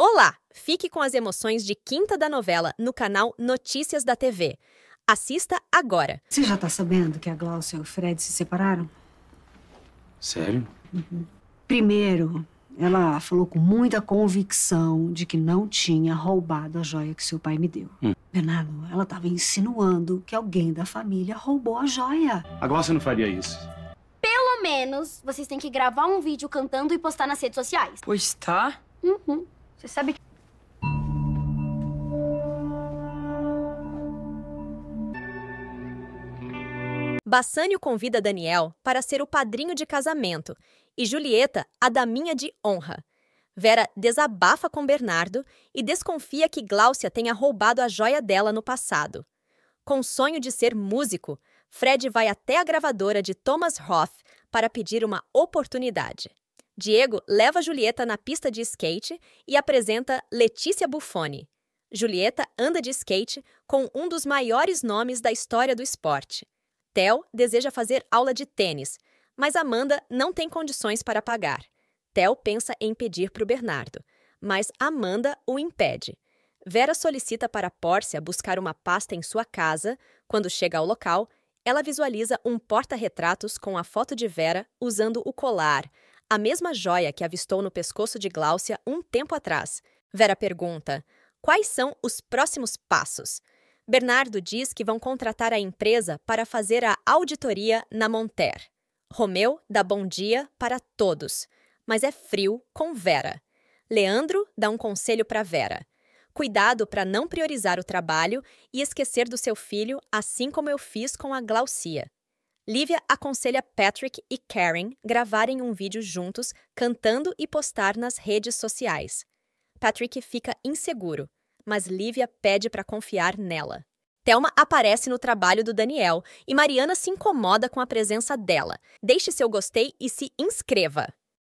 Olá! Fique com as emoções de Quinta da Novela no canal Notícias da TV. Assista agora. Você já tá sabendo que a Glaucia e o Fred se separaram? Sério? Uhum. Primeiro, ela falou com muita convicção de que não tinha roubado a joia que seu pai me deu. Hum. Bernardo, ela estava insinuando que alguém da família roubou a joia. Agora você não faria isso. Pelo menos vocês têm que gravar um vídeo cantando e postar nas redes sociais. Pois tá. Uhum. Você sabe que. Bassânio convida Daniel para ser o padrinho de casamento e Julieta a daminha de honra. Vera desabafa com Bernardo e desconfia que Gláucia tenha roubado a joia dela no passado. Com sonho de ser músico, Fred vai até a gravadora de Thomas Roth para pedir uma oportunidade. Diego leva Julieta na pista de skate e apresenta Letícia Buffoni. Julieta anda de skate com um dos maiores nomes da história do esporte. Theo deseja fazer aula de tênis, mas Amanda não tem condições para pagar. Theo pensa em pedir para o Bernardo, mas Amanda o impede. Vera solicita para Pórcia buscar uma pasta em sua casa. Quando chega ao local, ela visualiza um porta-retratos com a foto de Vera usando o colar, a mesma joia que avistou no pescoço de Gláucia um tempo atrás. Vera pergunta: Quais são os próximos passos? Bernardo diz que vão contratar a empresa para fazer a auditoria na Monter. Romeu dá bom dia para todos, mas é frio com Vera. Leandro dá um conselho para Vera: cuidado para não priorizar o trabalho e esquecer do seu filho, assim como eu fiz com a Glaucia. Lívia aconselha Patrick e Karen gravarem um vídeo juntos, cantando e postar nas redes sociais. Patrick fica inseguro, mas Lívia pede para confiar nela. Thelma aparece no trabalho do Daniel e Mariana se incomoda com a presença dela. Deixe seu gostei e se inscreva!